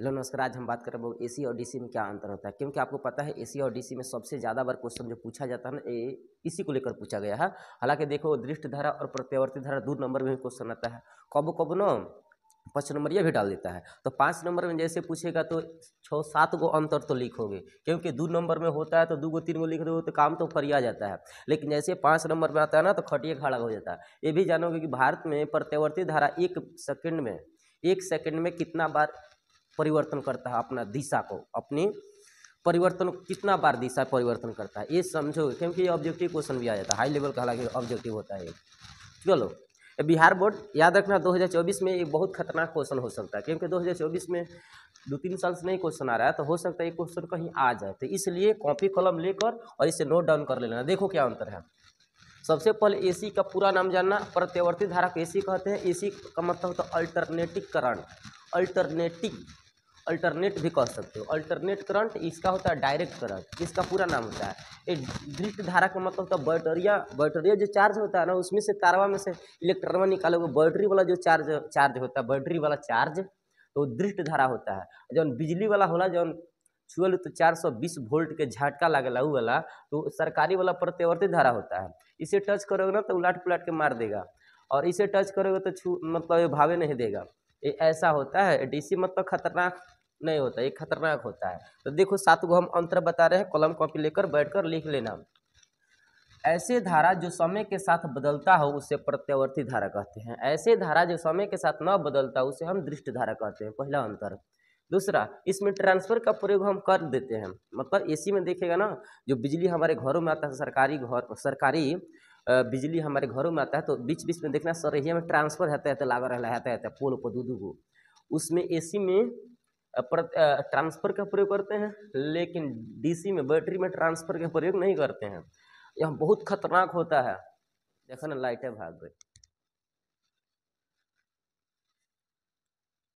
hello नमस्कार आज हम बात कर रहे हैं एसी और डीसी में क्या अंतर होता है क्योंकि आपको पता है एसी और डीसी में सबसे ज़्यादा बार क्वेश्चन जो पूछा जाता है ना इसी को लेकर पूछा गया है हालांकि देखो दृष्ट धारा और प्रत्यावर्ती धारा दो नंबर में क्वेश्चन आता है कब कब नो पाँच नंबर ये भी डाल देता है तो पाँच नंबर में जैसे पूछेगा तो छः सात गो अंतर तो लिखोगे क्योंकि दो नंबर में होता है तो दो गो तीन गो लिख दो तो काम तो फरिया जाता है लेकिन जैसे पाँच नंबर में आता है ना तो खटिए खड़ा हो जाता है ये भी जानोगे कि भारत में प्रत्यावर्ती धारा एक सेकेंड में एक सेकंड में कितना बार परिवर्तन करता है अपना दिशा को अपनी परिवर्तन कितना बार दिशा परिवर्तन करता है ये समझो क्योंकि ये ऑब्जेक्टिव क्वेश्चन भी आ जाता है हाई लेवल का हालांकि ऑब्जेक्टिव होता है चलो बिहार बोर्ड याद रखना 2024 में ये बहुत खतरनाक क्वेश्चन हो सकता है क्योंकि 2024 में दो तीन साल से नहीं क्वेश्चन आ रहा है तो हो सकता है ये क्वेश्चन कहीं आ जाए तो इसलिए कॉपी कलम लेकर और इसे नोट डाउन कर लेना देखो क्या अंतर है सबसे पहले ए का पूरा नाम जानना प्रत्यवर्ती धारा को ए कहते हैं ए का मतलब होता है अल्टरनेटिव करंट अल्टरनेटिव अल्टरनेट भी कह सकते हो अल्टरनेट करंट इसका होता है डायरेक्ट करंट इसका पूरा नाम होता है एक ड्रिफ्ट धारा का मतलब होता है बैटरिया बैटरिया जो चार्ज होता है ना उसमें से तारवा में से इलेक्ट्रॉनवा निकालोगे बैटरी वाला जो चार्ज चार्ज होता है बैटरी वाला चार्ज तो दृष्ट धारा होता है जौन बिजली वाला होला जौन छुअल तो चार सौ बीस वोल्ट के झटका लागल ऊ वाला तो सरकारी वाला प्रत्यावर्ती धारा होता है इसे टच करोगे ना तो उलाट पुलाट के मार देगा और इसे टच करोगे तो छू मतलब भावे नहीं देगा ये ऐसा होता है डीसी मतलब तो खतरनाक नहीं होता ये खतरनाक होता है तो देखो सात को हम अंतर बता रहे हैं कलम कॉपी लेकर बैठकर लिख लेना ऐसे धारा जो समय के साथ बदलता हो उसे प्रत्यावर्ती धारा कहते हैं ऐसे धारा जो समय के साथ न बदलता उसे हम दृष्ट धारा कहते हैं पहला अंतर दूसरा इसमें ट्रांसफर का प्रयोग हम कर देते हैं मतलब एसी में देखेगा ना जो बिजली हमारे घरों में आता है सरकारी घर सरकारी बिजली हमारे घरों में आता है तो बीच बीच में देखना सरहिया में ट्रांसफर रहता है तो रहता है, है, पोल पर दू दू उसमें उसमें एसी में ट्रांसफर का प्रयोग करते हैं लेकिन डीसी में बैटरी में ट्रांसफर का प्रयोग नहीं करते हैं यह बहुत खतरनाक होता है देखो ना लाइटें भाग गई